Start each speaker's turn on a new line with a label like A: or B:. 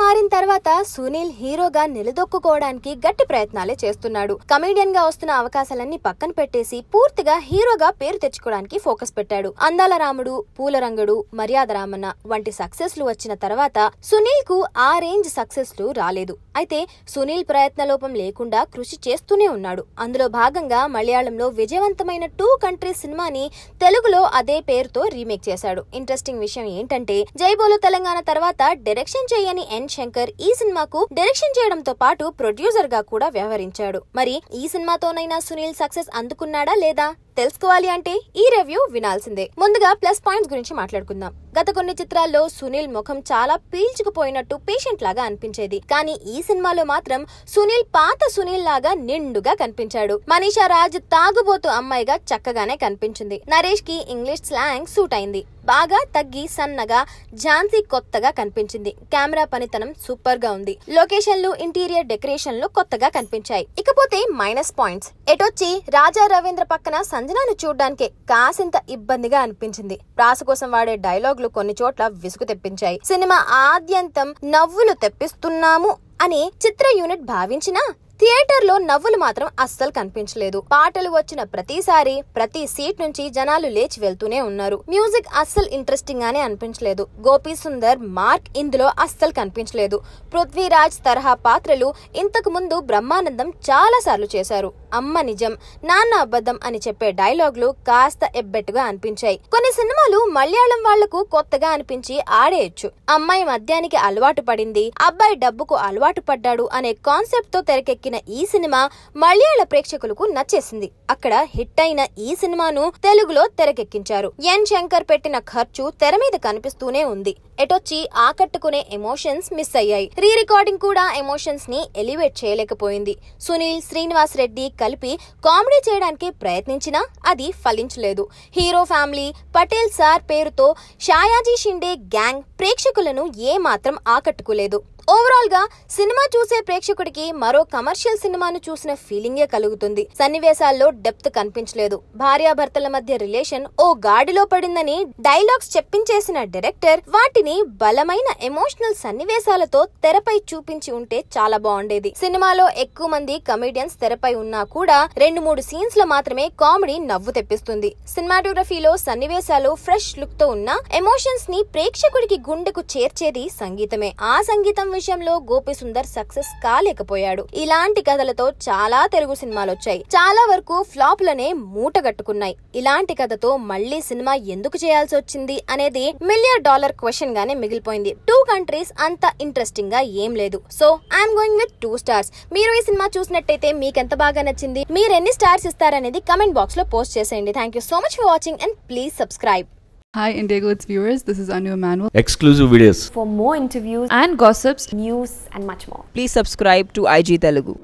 A: మారిన తర్వాత సునీల్ హీరోగా నిలదొక్కుకోవడానికి గట్టి ప్రయత్నాలే చేస్తున్నాడు కమేడియన్ గా వస్తున్న అవకాశాలన్నీ పక్కన పెట్టేసి పూర్తిగా హీరోగా పేరు తెచ్చుకోవడానికి ఫోకస్ పెట్టాడు అందాల రాముడు పూలరంగడు మర్యాద రామన్న వంటి సక్సెస్ లు వచ్చిన తర్వాత సునీల్ కు ఆ రేంజ్ సక్సెస్ లు రాలేదు అయితే సునీల్ ప్రయత్నలోపం లేకుండా కృషి చేస్తూనే ఉన్నాడు అందులో భాగంగా మలయాళంలో విజయవంతమైన టూ కంట్రీ సినిమాని తెలుగులో అదే పేరుతో రీమేక్ చేశాడు ఇంట్రెస్టింగ్ విషయం ఏంటంటే జైబోలు తెలంగాణ తర్వాత డైరెక్షన్ చేయని ఎన్ శంకర్ ఈ సినిమాకు డైరెక్షన్ చేయడంతో పాటు ప్రొడ్యూసర్ గా కూడా వ్యవహరించాడు మరి ఈ సినిమాతోనైనా సునీల్ సక్సెస్ అందుకున్నాడా లేదా తెలుసుకోవాలి అంటే ఈ రివ్యూ వినాల్సిందే ముందుగా ప్లస్ పాయింట్స్ గురించి మాట్లాడుకుందాం గత కొన్ని చిత్రాల్లో సునీల్ ముఖం చాలా పీల్చుకుపోయినట్టు పేషెంట్ లాగా అనిపించేది కానీ ఈ సినిమాలో మాత్రం సునీల్ పాత సునీల్ లాగా నిండుగా కనిపించాడు మనీషా రాజ్ తాగుబోతు అమ్మాయిగా చక్కగానే కనిపించింది నరేష్ కి ఇంగ్లీష్ స్లాంగ్ సూట్ అయింది బాగా తగ్గి సన్నగా ఝాన్సీ కొత్తగా కనిపించింది కెమెరా పనితనం సూపర్ గా ఉంది లొకేషన్లు ఇంటీరియర్ డెకరేషన్లు కొత్తగా కనిపించాయి ఇకపోతే మైనస్ పాయింట్స్ ఎటొచ్చి రాజా రవీంద్ర పక్కన సంజనాను చూడ్డానికి కాసింత ఇబ్బందిగా అనిపించింది ప్రాస కోసం వాడే డైలాగులు కొన్ని చోట్ల విసుగు తెప్పించాయి సినిమా ఆద్యంతం నవ్వులు తెప్పిస్తున్నాము అని చిత్ర యూనిట్ భావించినా థియేటర్ లో నవ్వులు మాత్రం అస్సలు కనిపించలేదు పాటలు వచ్చిన ప్రతిసారి ప్రతి సీట్ నుంచి జనాలు లేచి వెళ్తూనే ఉన్నారు మ్యూజిక్ అస్సలు ఇంట్రెస్టింగ్ గానే అనిపించలేదు గోపీ సుందర్ మార్క్ ఇందులో అస్సలు కనిపించలేదు పృథ్వీరాజ్ తరహా పాత్రలు ఇంతకు ముందు బ్రహ్మానందం చాలా సార్లు చేశారు అమ్మ నిజం నాన్న అబద్ధం అని చెప్పే డైలాగ్లు కాస్త ఎబ్బెట్టుగా అనిపించాయి కొన్ని సినిమాలు మలయాళం వాళ్లకు కొత్తగా అనిపించి ఆడేయచ్చు అమ్మాయి మద్యానికి అలవాటు పడింది అబ్బాయి డబ్బుకు అలవాటు పడ్డాడు అనే కాన్సెప్ట్ తో తెరకెక్కి సాగిన ఈ సినిమా మలయాళ ప్రేక్షకులకు నచ్చేసింది అక్కడ హిట్ అయిన ఈ సినిమాను తెలుగులో తెరకెక్కించారు ఎన్ శంకర్ పెట్టిన ఖర్చు తెర మీద కనిపిస్తూనే ఉంది ఎటొచ్చి ఆకట్టుకునే ఎమోషన్స్ మిస్ అయ్యాయి రీ రికార్డింగ్ కూడా ఎమోషన్స్ ని ఎలివేట్ చేయలేకపోయింది సునీల్ శ్రీనివాస్ రెడ్డి కలిపి కామెడీ చేయడానికి ప్రయత్నించినా అది ఫలించలేదు హీరో ఫ్యామిలీ పటేల్ సార్ పేరుతో షాయాజీ షిండే గ్యాంగ్ ప్రేక్షకులను ఏమాత్రం ఆకట్టుకోలేదు ఓవరాల్ గా సినిమా చూసే ప్రేక్షకుడికి మరో కమర్షియల్ సినిమాను చూసిన ఫీలింగే కలుగుతుంది సన్నివేశాల్లో డెప్త్ కనిపించలేదు భార్యాభర్తల మధ్య రిలేషన్ ఓ గాడిలో పడిందని డైలాగ్స్ చెప్పించేసిన డైరెక్టర్ వాటిని బలమైన ఎమోషనల్ సన్నివేశాలతో తెరపై చూపించి ఉంటే చాలా బాగుండేది సినిమాలో ఎక్కువ మంది కమెడియన్స్ తెరపై ఉన్నా కూడా రెండు మూడు సీన్స్ లో మాత్రమే కామెడీ నవ్వు తెప్పిస్తుంది సినిమాటోగ్రఫీలో సన్నివేశాలు ఫ్రెష్ లుక్ తో ఉన్న ఎమోషన్స్ ని ప్రేక్షకుడికి గుండెకు చేర్చేది సంగీతమే ఆ సంగీతం విషయంలో గోపి సుందర్ సక్సెస్ కాలేకపోయాడు ఇలాంటి కథలతో చాలా తెలుగు సినిమాలు వచ్చాయి చాలా వరకు ఫ్లాప్లనే మూటగట్టుకున్నాయి ఇలాంటి కథతో మళ్లీ సినిమా ఎందుకు చేయాల్సి వచ్చింది అనేది మిలియన్ డాలర్ క్వశ్చన్ గానే మిగిలిపోయింది టూ కంట్రీస్ అంత ఇంట్రెస్టింగ్ గా ఏం లేదు so I'm going with two stars మీరు ఈ సినిమా చూసినట్టయితే మీకు ఎంత బాగా నచ్చింది మీరు ఎన్ని స్టార్స్ ఇస్తారనేది కమెంట్ బాక్స్ లో పోస్ట్ చేసేయండి thank you so much for watching and please subscribe Hi Indigo its viewers, this is Anu Emanuel. Exclusive videos. For more interviews and gossips, news and much more. Please subscribe to IG Telugu.